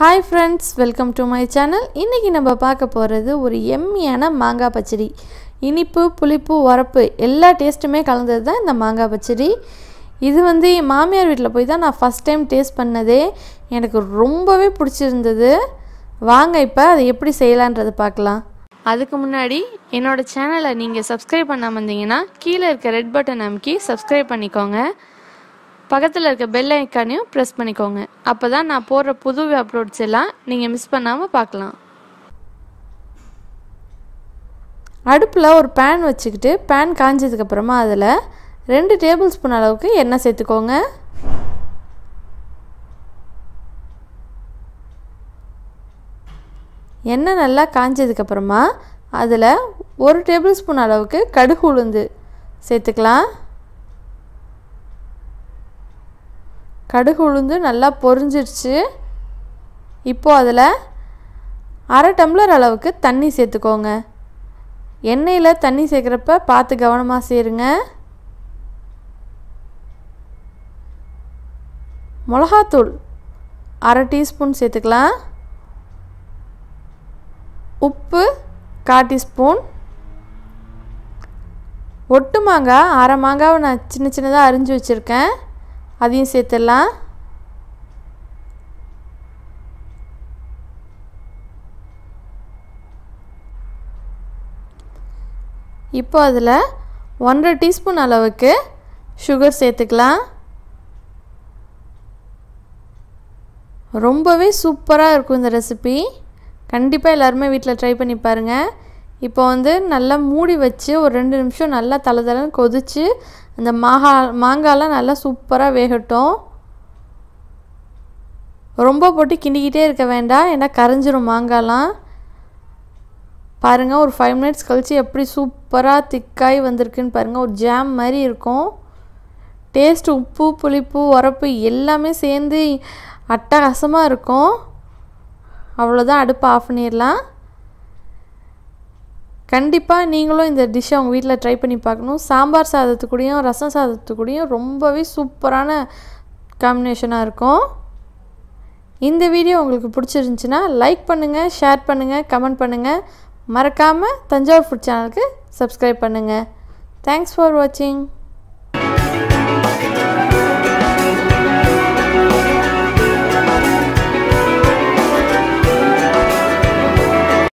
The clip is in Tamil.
hi friends welcome to my channel இன்றைக்கி நம்ம பார்க்க போகிறது ஒரு எம்மியான மாங்காய் பச்சடி இனிப்பு புளிப்பு உரப்பு எல்லா டேஸ்ட்டுமே கலந்தது தான் இந்த மாங்காய் பச்சடி இது வந்து என் மாமியார் வீட்டில் போய் தான் நான் ஃபஸ்ட் டைம் டேஸ்ட் பண்ணதே எனக்கு ரொம்பவே பிடிச்சிருந்தது வாங்க இப்போ அதை எப்படி செய்யலான்றது பார்க்கலாம் அதுக்கு முன்னாடி என்னோடய சேனலை நீங்கள் சப்ஸ்கிரைப் பண்ணாமல் இருந்தீங்கன்னா கீழே இருக்க ரெட் பட்டன் அமுக்கி சப்ஸ்கிரைப் பண்ணிக்கோங்க பக்கத்தில் இருக்க பெல் ஐக்கானையும் ப்ரெஸ் பண்ணிக்கோங்க அப்போ தான் நான் போடுற புது அப்லோட்ஸ் எல்லாம் நீங்கள் மிஸ் பண்ணாமல் பார்க்கலாம் அடுப்பில் ஒரு பேன் வச்சுக்கிட்டு பேன் காஞ்சதுக்கப்புறமா அதில் ரெண்டு டேபிள் ஸ்பூன் அளவுக்கு எண்ணெய் சேர்த்துக்கோங்க எண்ணெய் நல்லா காஞ்சதுக்கப்புறமா அதில் ஒரு டேபிள் ஸ்பூன் அளவுக்கு கடுகு உளுந்து சேர்த்துக்கலாம் கடுகு உளுந்து நல்லா பொரிஞ்சிருச்சு இப்போது அதில் அரை டம்ளர் அளவுக்கு தண்ணி சேர்த்துக்கோங்க எண்ணெயில் தண்ணி சேர்க்குறப்ப பார்த்து கவனமாக சேருங்க மிளகாத்தூள் அரை டீஸ்பூன் சேர்த்துக்கலாம் உப்பு கா டீஸ்பூன் ஒட்டு மாங்காய் அரை மாங்காவை நான் சின்ன சின்னதாக அரிஞ்சு வச்சுருக்கேன் அதையும் சேர்த்துடலாம் இப்போ அதில் ஒன்றரை டீஸ்பூன் அளவுக்கு சுகர் சேர்த்துக்கலாம் ரொம்பவே சூப்பராக இருக்கும் இந்த ரெசிபி கண்டிப்பாக எல்லாருமே வீட்டில் ட்ரை பண்ணி பாருங்கள் இப்போ வந்து நல்லா மூடி வச்சு ஒரு ரெண்டு நிமிஷம் நல்லா தலை தலைன்னு கொதித்து அந்த மாகா மாங்காய்லாம் நல்லா சூப்பராக வேகட்டும் ரொம்ப போட்டு கிண்டிக்கிட்டே இருக்க வேண்டாம் ஏன்னா கரைஞ்சிரும் மாங்காய்லாம் பாருங்கள் ஒரு ஃபைவ் மினிட்ஸ் கழித்து எப்படி சூப்பராக திக்காய் வந்திருக்குன்னு பாருங்கள் ஒரு ஜாம் மாதிரி இருக்கும் டேஸ்ட் உப்பு புளிப்பு உரப்பு எல்லாமே சேர்ந்து அட்டகாசமாக இருக்கும் அவ்வளோதான் அடுப்பு ஆஃப் பண்ணிடலாம் கண்டிப்பாக நீங்களும் இந்த டிஷ்ஷை உங்கள் வீட்டில் ட்ரை பண்ணி பார்க்கணும் சாம்பார் சாதத்துக்குடியும் ரசம் சாதத்துக்குடியும் ரொம்பவே சூப்பரான காம்பினேஷனாக இருக்கும் இந்த வீடியோ உங்களுக்கு பிடிச்சிருந்துச்சின்னா லைக் பண்ணுங்கள் ஷேர் பண்ணுங்கள் கமெண்ட் பண்ணுங்கள் மறக்காமல் தஞ்சாவூர் ஃபுட் சேனலுக்கு சப்ஸ்கிரைப் பண்ணுங்கள் தேங்க்ஸ் ஃபார் வாட்சிங்